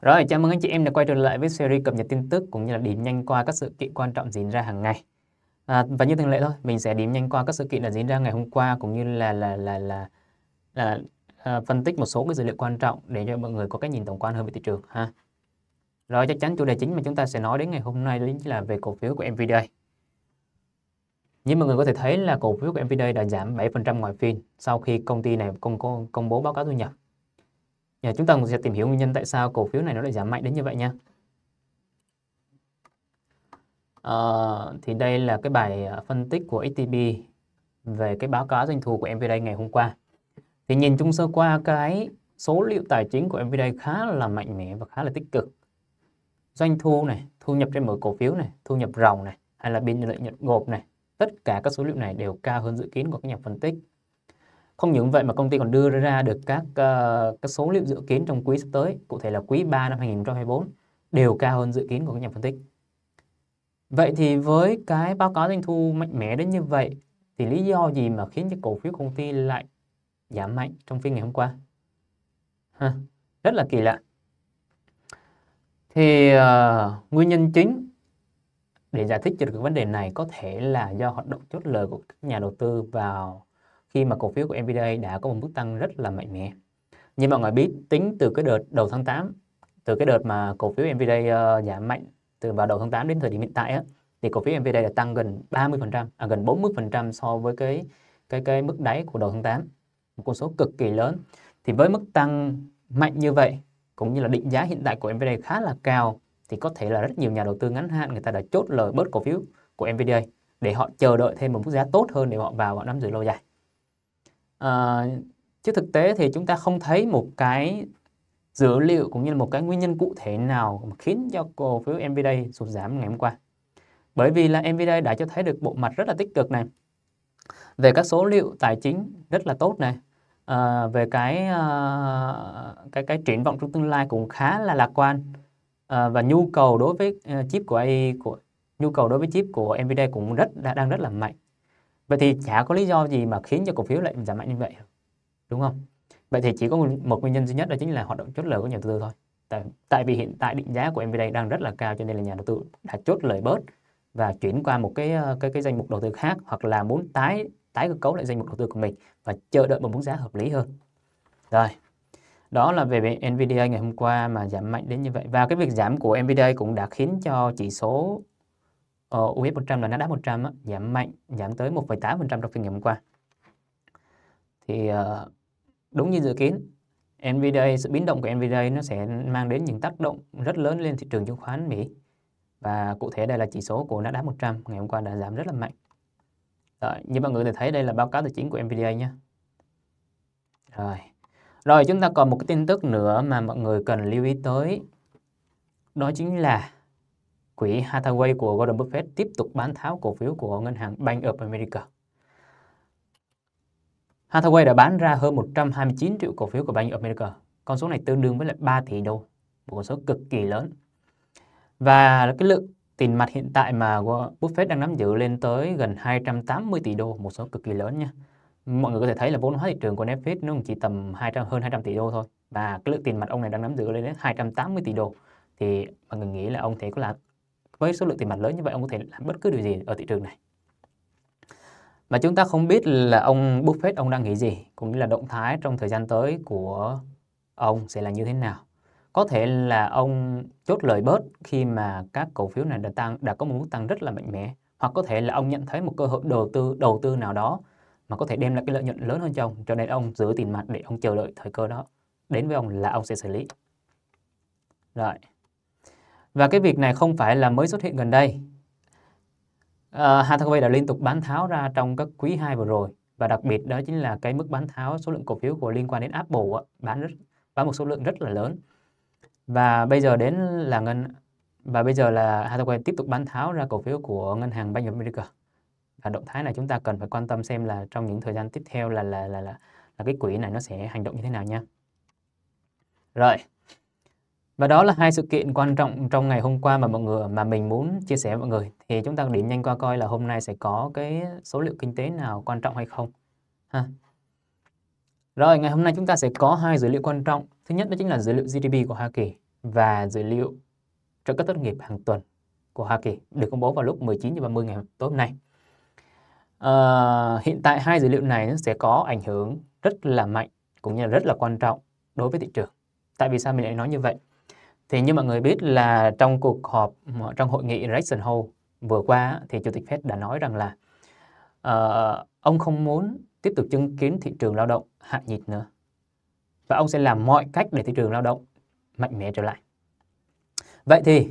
Rồi, chào mừng anh chị em đã quay trở lại với series cập nhật tin tức cũng như là điểm nhanh qua các sự kiện quan trọng diễn ra hàng ngày. À, và như thường lệ thôi, mình sẽ điểm nhanh qua các sự kiện đã diễn ra ngày hôm qua cũng như là là là là, là à, phân tích một số cái dữ liệu quan trọng để cho mọi người có cái nhìn tổng quan hơn về thị trường ha. Rồi chắc chắn chủ đề chính mà chúng ta sẽ nói đến ngày hôm nay đó chính là về cổ phiếu của Nvidia. Như mọi người có thể thấy là cổ phiếu của Nvidia đã giảm 7% ngoài phiên sau khi công ty này công, công, công bố báo cáo thu nhập Yeah, chúng ta cũng sẽ tìm hiểu nguyên nhân tại sao cổ phiếu này nó lại giảm mạnh đến như vậy nha. À, thì đây là cái bài à, phân tích của ATB về cái báo cáo doanh thu của MVD ngày hôm qua. Thì nhìn chung sơ qua cái số liệu tài chính của MVD khá là mạnh mẽ và khá là tích cực. Doanh thu này, thu nhập trên mỗi cổ phiếu này, thu nhập ròng này, hay là biên lợi nhuận gộp này, tất cả các số liệu này đều cao hơn dự kiến của các nhà phân tích. Không những vậy mà công ty còn đưa ra được các uh, các số liệu dự kiến trong quý sắp tới, cụ thể là quý 3 năm 2024 đều cao hơn dự kiến của các nhà phân tích. Vậy thì với cái báo cáo doanh thu mạnh mẽ đến như vậy thì lý do gì mà khiến cho cổ phiếu công ty lại giảm mạnh trong phiên ngày hôm qua? Ha, rất là kỳ lạ. Thì uh, nguyên nhân chính để giải thích cho được cái vấn đề này có thể là do hoạt động chốt lời của các nhà đầu tư vào khi mà cổ phiếu của MBDA đã có một mức tăng rất là mạnh mẽ. Như mọi người biết, tính từ cái đợt đầu tháng 8, từ cái đợt mà cổ phiếu MBDA ờ, giảm mạnh từ vào đầu tháng 8 đến thời điểm hiện tại á, thì cổ phiếu MBDA đã tăng gần 30%, à, gần 40% so với cái cái cái mức đáy của đầu tháng 8. Một con số cực kỳ lớn. Thì với mức tăng mạnh như vậy cũng như là định giá hiện tại của MBDA khá là cao thì có thể là rất nhiều nhà đầu tư ngắn hạn người ta đã chốt lời bớt cổ phiếu của MBDA để họ chờ đợi thêm một mức giá tốt hơn để họ vào họ nắm giữ lâu dài à, chứ thực tế thì chúng ta không thấy một cái dữ liệu cũng như là một cái nguyên nhân cụ thể nào mà khiến cho cổ phiếu Nvidia sụt giảm ngày hôm qua. Bởi vì là Nvidia đã cho thấy được bộ mặt rất là tích cực này. Về các số liệu tài chính rất là tốt này. À, về cái à, cái cái triển vọng trong tương lai cũng khá là lạc quan. À, và nhu cầu đối với uh, chip của AI của nhu cầu đối với chip của Nvidia cũng rất đã đang rất là mạnh vậy thì chả có lý do gì mà khiến cho cổ phiếu lại giảm mạnh như vậy đúng không vậy thì chỉ có một nguyên nhân duy nhất đó chính là hoạt động chốt lời của nhà đầu tư thôi tại, tại vì hiện tại định giá của MVD đang rất là cao cho nên là nhà đầu tư đã chốt lời bớt và chuyển qua một cái ờ, cái cái danh mục đầu tư khác hoặc là muốn tái tái cơ cấu lại danh mục đầu tư của mình và chờ đợi một mức giá hợp lý hơn rồi đó là về NVDA ngày hôm qua mà giảm mạnh đến như vậy và cái việc giảm của NVDA cũng đã khiến cho chỉ số ở US 100 là Nasdaq 100 á, giảm mạnh, giảm tới 1,8% trong phiên ngày hôm qua. Thì ờ, đúng như dự kiến, NVDA, sự biến động của NVDA nó sẽ mang đến những tác động rất lớn lên thị trường chứng khoán Mỹ. Và cụ thể đây là chỉ số của Nasdaq 100 ngày hôm qua đã giảm rất là mạnh. Rồi, như mọi người có thấy đây là báo cáo tài chính của NVDA nhé. Rồi. Rồi chúng ta còn một cái tin tức nữa mà mọi người cần lưu ý tới. Đó chính là quỹ Hathaway của Warren Buffett tiếp tục bán tháo cổ phiếu của ngân hàng Bank of America. Hathaway đã bán ra hơn 129 triệu cổ phiếu của Bank of America. Con số này tương đương với lại 3 tỷ đô, một con số cực kỳ lớn. Và cái lượng tiền mặt hiện tại mà Buffett đang nắm giữ lên tới gần 280 tỷ đô, một số cực kỳ lớn nha. Mọi người có thể thấy là vốn hóa thị trường của Netflix nó chỉ tầm 200 hơn 200 tỷ đô thôi và cái lượng tiền mặt ông này đang nắm giữ lên đến 280 tỷ đô thì mọi người nghĩ là ông thế có là với số lượng tiền mặt lớn như vậy ông có thể làm bất cứ điều gì ở thị trường này mà chúng ta không biết là ông Buffett ông đang nghĩ gì cũng như là động thái trong thời gian tới của ông sẽ là như thế nào có thể là ông chốt lời bớt khi mà các cổ phiếu này đã tăng đã có một mức tăng rất là mạnh mẽ hoặc có thể là ông nhận thấy một cơ hội đầu tư đầu tư nào đó mà có thể đem lại cái lợi nhuận lớn hơn cho ông cho nên ông giữ tiền mặt để ông chờ đợi thời cơ đó đến với ông là ông sẽ xử lý rồi và cái việc này không phải là mới xuất hiện gần đây. Uh, Hathaway đã liên tục bán tháo ra trong các quý 2 vừa rồi và đặc biệt đó chính là cái mức bán tháo số lượng cổ phiếu của liên quan đến Apple bán rất bán một số lượng rất là lớn và bây giờ đến là ngân và bây giờ là Hathaway tiếp tục bán tháo ra cổ phiếu của ngân hàng Bank of America và động thái này chúng ta cần phải quan tâm xem là trong những thời gian tiếp theo là là là là, là cái quỹ này nó sẽ hành động như thế nào nha rồi và đó là hai sự kiện quan trọng trong ngày hôm qua mà mọi người mà mình muốn chia sẻ với mọi người. Thì chúng ta điểm nhanh qua coi là hôm nay sẽ có cái số liệu kinh tế nào quan trọng hay không. Ha. Rồi, ngày hôm nay chúng ta sẽ có hai dữ liệu quan trọng. Thứ nhất đó chính là dữ liệu GDP của Hoa Kỳ và dữ liệu trợ cấp tốt nghiệp hàng tuần của Hoa Kỳ được công bố vào lúc 19 giờ 30 ngày tối hôm nay. À, hiện tại hai dữ liệu này sẽ có ảnh hưởng rất là mạnh cũng như là rất là quan trọng đối với thị trường. Tại vì sao mình lại nói như vậy? Thì như mọi người biết là trong cuộc họp ờ, trong hội nghị Jackson Hole vừa qua thì chủ tịch Fed đã nói rằng là uh, ông không muốn tiếp tục chứng kiến thị trường lao động hạ nhiệt nữa và ông sẽ làm mọi cách để thị trường lao động mạnh mẽ trở lại. Vậy thì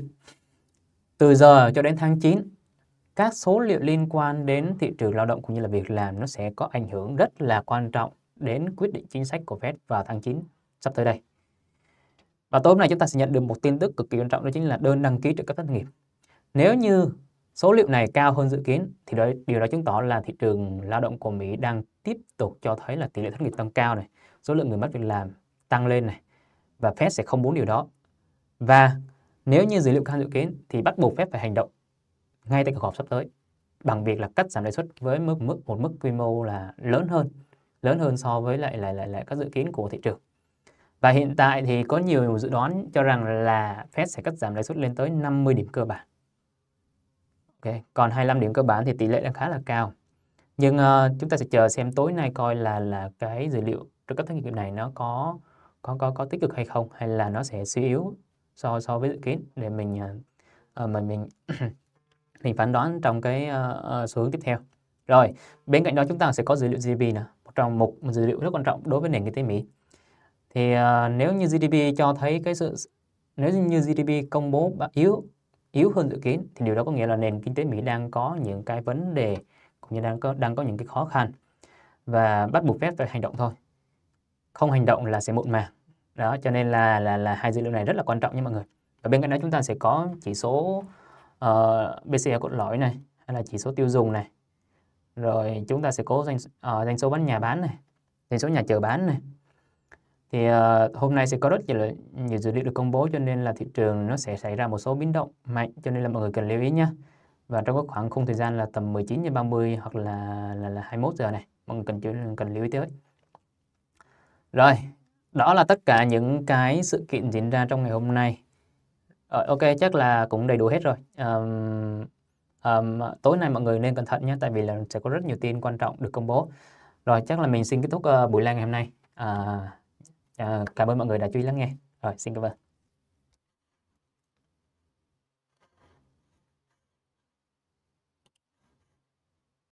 từ giờ cho đến tháng 9 các số liệu liên quan đến thị trường lao động cũng như là việc làm nó sẽ có ảnh hưởng rất là quan trọng đến quyết định chính sách của Fed vào tháng 9 sắp tới đây. Và tối hôm nay chúng ta sẽ nhận được một tin tức cực kỳ quan trọng đó chính là đơn đăng ký trợ cấp thất nghiệp. Nếu như số liệu này cao hơn dự kiến thì đó, điều đó chứng tỏ là thị trường lao động của Mỹ đang tiếp tục cho thấy là tỷ lệ thất nghiệp tăng cao này, số lượng người mất việc làm tăng lên này và Fed sẽ không muốn điều đó. Và nếu như dữ liệu cao dự kiến thì bắt buộc Fed phải hành động ngay tại cuộc họp sắp tới bằng việc là cắt giảm lãi suất với mức mức một mức quy mô là lớn hơn lớn hơn so với lại lại lại, lại các dự kiến của thị trường. Và hiện tại thì có nhiều dự đoán cho rằng là Fed sẽ cắt giảm lãi suất lên tới 50 điểm cơ bản. Ok, còn 25 điểm cơ bản thì tỷ lệ đang khá là cao. Nhưng uh, chúng ta sẽ chờ xem tối nay coi là là cái dữ liệu trợ các thất nghiệp này nó có có có có tích cực hay không hay là nó sẽ suy yếu so so với dự kiến để mình uh, mình mình mình phán đoán trong cái uh, xu hướng tiếp theo. Rồi, bên cạnh đó chúng ta sẽ có dữ liệu GDP nè, trong một, một dữ liệu rất quan trọng đối với nền kinh tế Mỹ thì uh, nếu như GDP cho thấy cái sự nếu như GDP công bố yếu yếu hơn dự kiến thì điều đó có nghĩa là nền kinh tế Mỹ đang có những cái vấn đề cũng như đang có đang có những cái khó khăn và bắt buộc Fed phải hành động thôi không hành động là sẽ muộn màng đó cho nên là là là hai dữ liệu này rất là quan trọng nha mọi người và bên cạnh đó chúng ta sẽ có chỉ số uh, ờ, BCE cốt lõi này hay là chỉ số tiêu dùng này rồi chúng ta sẽ có doanh uh, doanh số bán nhà bán này doanh số nhà chờ bán này thì uh, hôm nay sẽ có rất nhiều nhiều dữ liệu được công bố cho nên là thị trường nó sẽ xảy ra một số biến động mạnh cho nên là mọi người cần lưu ý nhé và trong các khoảng khung thời gian là tầm 19 giờ 30 hoặc là là, là 21 giờ này mọi người cần cần lưu ý tới rồi đó là tất cả những cái sự kiện diễn ra trong ngày hôm nay ờ, ok chắc là cũng đầy đủ hết rồi um, um, tối nay mọi người nên cẩn thận nhé tại vì là sẽ có rất nhiều tin quan trọng được công bố rồi chắc là mình xin kết thúc uh, buổi live ngày hôm nay uh, À, cảm ơn mọi người đã chú ý lắng nghe rồi xin cảm ơn